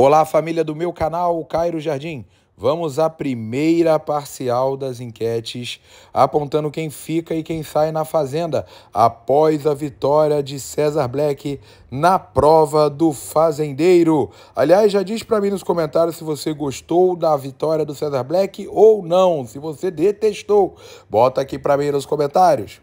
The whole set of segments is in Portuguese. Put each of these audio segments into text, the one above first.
Olá, família do meu canal Cairo Jardim. Vamos à primeira parcial das enquetes, apontando quem fica e quem sai na Fazenda após a vitória de César Black na prova do Fazendeiro. Aliás, já diz para mim nos comentários se você gostou da vitória do César Black ou não, se você detestou. Bota aqui para mim nos comentários.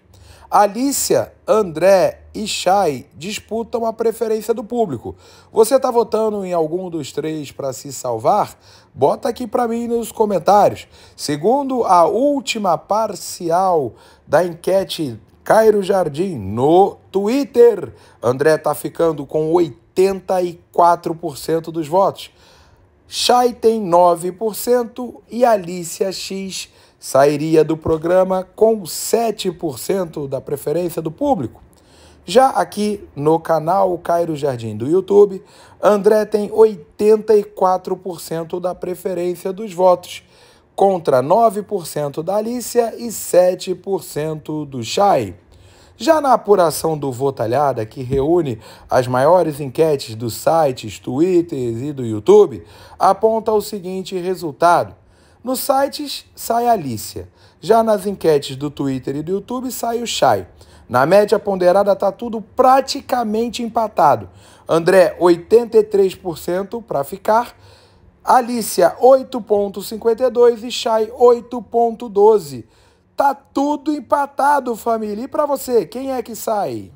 Alícia, André e Chay disputam a preferência do público. Você está votando em algum dos três para se salvar? Bota aqui para mim nos comentários. Segundo a última parcial da enquete Cairo Jardim no Twitter, André está ficando com 84% dos votos. Chay tem 9% e Alícia X sairia do programa com 7% da preferência do público. Já aqui no canal Cairo Jardim do YouTube, André tem 84% da preferência dos votos, contra 9% da Alícia e 7% do Chay. Já na apuração do Votalhada, que reúne as maiores enquetes dos sites, twitters e do YouTube, aponta o seguinte resultado. Nos sites sai a Alicia. Já nas enquetes do Twitter e do YouTube sai o Chay. Na média ponderada está tudo praticamente empatado. André, 83% para ficar. Alicia, 8,52 e Chay, 8,12. Tá tudo empatado, família. E para você, quem é que sai?